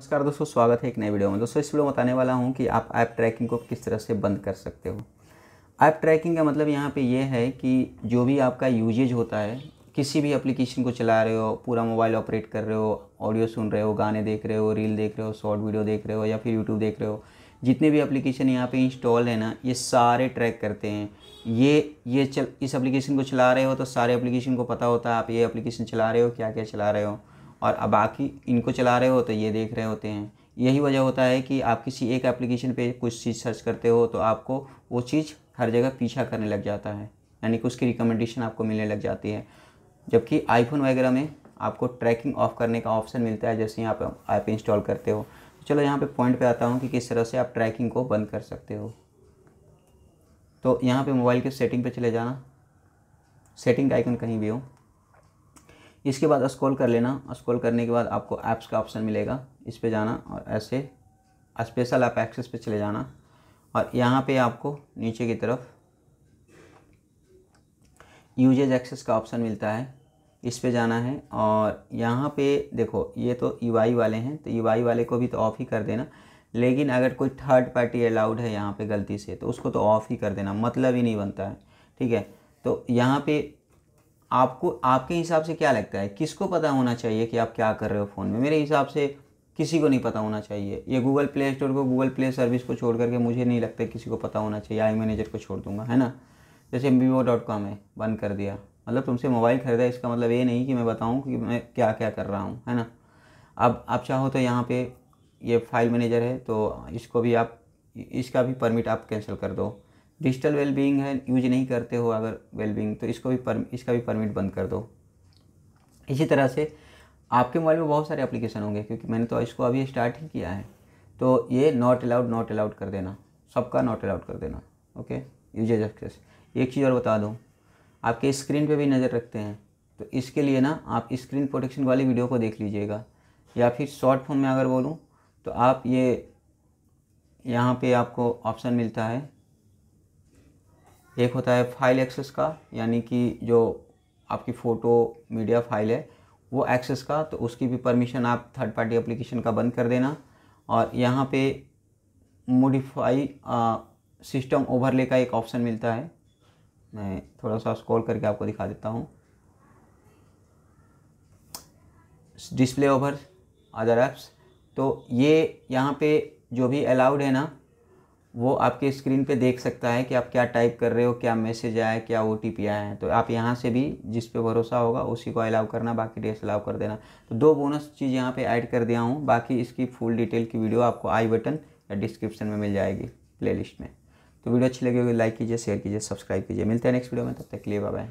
नमस्कार दोस्तों स्वागत है एक नए वीडियो में दोस्तों इस वीडियो में बताने वाला हूँ कि आप ऐप ट्रैकिंग को किस तरह से बंद कर सकते हो ऐप ट्रैकिंग का मतलब यहाँ पे ये है कि जो भी आपका यूजेज होता है किसी भी एप्लीकेशन को चला रहे हो पूरा मोबाइल ऑपरेट कर रहे हो ऑडियो सुन रहे हो गाने देख रहे हो रील देख रहे हो शॉर्ट वीडियो देख रहे हो या फिर यूट्यूब देख रहे हो जितने भी एप्लीकेशन यहाँ पे इंस्टॉल है ना ये सारे ट्रैक करते हैं ये ये चल इस एप्लीकेशन को चला रहे हो तो सारे एप्लीकेशन को पता होता है आप ये एप्लीकेशन चला रहे हो क्या क्या चला रहे हो और अब बाकी इनको चला रहे हो तो ये देख रहे होते हैं यही वजह होता है कि आप किसी एक एप्लीकेशन पे कुछ चीज़ सर्च करते हो तो आपको वो चीज़ हर जगह पीछा करने लग जाता है यानी कि उसकी रिकमेंडेशन आपको मिलने लग जाती है जबकि आईफोन वगैरह में आपको ट्रैकिंग ऑफ करने का ऑप्शन मिलता है जैसे आप ऐप इंस्टॉल करते हो तो चलो यहाँ पर पॉइंट पर आता हूँ कि किस तरह से आप ट्रैकिंग को बंद कर सकते हो तो यहाँ पर मोबाइल के सेटिंग पर चले जाना सेटिंग का आइकन कहीं भी हो इसके बाद स्क्रॉल कर लेना स्क्रॉल करने के बाद आपको ऐप्स का ऑप्शन मिलेगा इस पर जाना और ऐसे स्पेशल ऐप एक्सेस पे चले जाना और यहाँ पे आपको नीचे की तरफ यूजेज एक्सेस का ऑप्शन मिलता है इस पर जाना है और यहाँ पे देखो ये तो यू e वाले हैं तो यू e वाले को भी तो ऑफ़ ही कर देना लेकिन अगर कोई थर्ड पार्टी अलाउड है यहाँ पे गलती से तो उसको तो ऑफ़ ही कर देना मतलब ही नहीं बनता है ठीक है तो यहाँ पे आपको आपके हिसाब से क्या लगता है किसको पता होना चाहिए कि आप क्या कर रहे हो फ़ोन में मेरे हिसाब से किसी को नहीं पता होना चाहिए ये गूगल प्ले स्टोर को गूगल प्ले सर्विस को छोड़ करके मुझे नहीं लगता किसी को पता होना चाहिए आई मैनेजर को छोड़ दूंगा है ना जैसे वीवो डॉट कॉम है बंद कर दिया मतलब तुमसे मोबाइल खरीदा इसका मतलब ये नहीं कि मैं बताऊँ कि मैं क्या क्या कर रहा हूँ है ना अब आप चाहो तो यहाँ पर ये फाइल मैनेजर है तो इसको भी आप इसका भी परमिट आप कैंसिल कर दो डिजिटल वेलबींग है यूज नहीं करते हो अगर वेलबींग तो इसको भी पर इसका भी परमिट बंद कर दो इसी तरह से आपके मोबाइल में बहुत सारे एप्लीकेशन होंगे क्योंकि मैंने तो इसको अभी स्टार्ट ही किया है तो ये नॉट अलाउड नॉट अलाउड कर देना सबका नॉट अलाउड कर देना ओके यूजेज एक्सेस एक चीज़ और बता दूँ आपके स्क्रीन पे भी नज़र रखते हैं तो इसके लिए ना आप स्क्रीन प्रोटेक्शन वाली वीडियो को देख लीजिएगा या फिर शॉर्ट फॉर्म में अगर बोलूँ तो आप ये यहाँ पे आपको ऑप्शन मिलता है एक होता है फाइल एक्सेस का यानी कि जो आपकी फ़ोटो मीडिया फाइल है वो एक्सेस का तो उसकी भी परमिशन आप थर्ड पार्टी एप्लीकेशन का बंद कर देना और यहाँ पे मोडिफाई सिस्टम ओवरले का एक ऑप्शन मिलता है मैं थोड़ा सा स्क्रॉल करके आपको दिखा देता हूँ डिस्प्ले ओवर अदर एप्स तो ये यहाँ पे जो भी अलाउड है ना वो आपके स्क्रीन पे देख सकता है कि आप क्या टाइप कर रहे हो क्या मैसेज आया है क्या ओ टी पी आया है तो आप यहाँ से भी जिस पे भरोसा होगा उसी को अलाउ करना बाकी डेस अलाउ कर देना तो दो बोनस चीज़ यहाँ पे ऐड कर दिया हूँ बाकी इसकी फुल डिटेल की वीडियो आपको आई बटन या डिस्क्रिप्शन में मिल जाएगी प्ले में तो वीडियो अच्छी लगी होगी लाइक कीजिए शेयर कीजिए सब्सक्राइब कीजिए मिलते हैं नेक्स्ट वीडियो में तब तक के लिए बाय